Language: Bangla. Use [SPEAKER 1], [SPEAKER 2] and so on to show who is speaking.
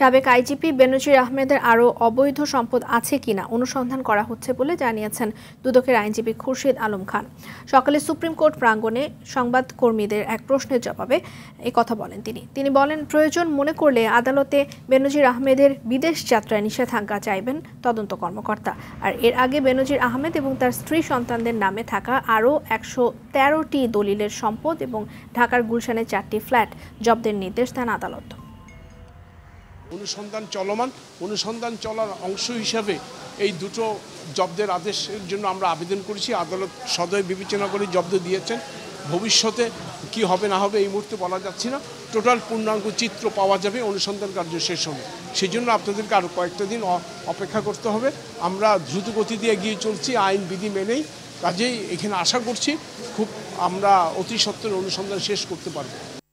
[SPEAKER 1] সাবেক আইজিপি বেনজির আহমেদের আরও অবৈধ সম্পদ আছে কিনা অনুসন্ধান করা হচ্ছে বলে জানিয়েছেন দুদকের আইনজীবী খুরশিদ আলম খান সকালে সুপ্রিম কোর্ট প্রাঙ্গণে সংবাদকর্মীদের এক প্রশ্নের জবাবে কথা বলেন তিনি তিনি বলেন প্রয়োজন মনে করলে আদালতে বেনজির আহমেদের বিদেশ যাত্রায় নিষেধাজ্ঞা চাইবেন তদন্ত কর্মকর্তা আর এর আগে বেনজির আহমেদ এবং তার স্ত্রী সন্তানদের নামে থাকা আরও একশো তেরোটি দলিলের সম্পদ এবং ঢাকার গুলশানের চারটি ফ্ল্যাট জব্দের নির্দেশ দেন আদালত
[SPEAKER 2] অনুসন্ধান চলমান অনুসন্ধান চলার অংশ হিসাবে এই দুটো জব্দের আদেশের জন্য আমরা আবেদন করেছি আদালত সদয় বিবেচনা করে জব্দ দিয়েছেন ভবিষ্যতে কি হবে না হবে এই মুহূর্তে বলা যাচ্ছে না টোটাল পূর্ণাঙ্গ চিত্র পাওয়া যাবে অনুসন্ধান কার্য শেষ হবে সেই জন্য আপনাদেরকে আরও কয়েকটা দিন অপেক্ষা করতে হবে আমরা দ্রুত দিয়ে এগিয়ে চলছি আইন বিধি মেনেই কাজেই এখানে আশা করছি খুব আমরা অতি সত্বর অনুসন্ধান
[SPEAKER 3] শেষ করতে পারব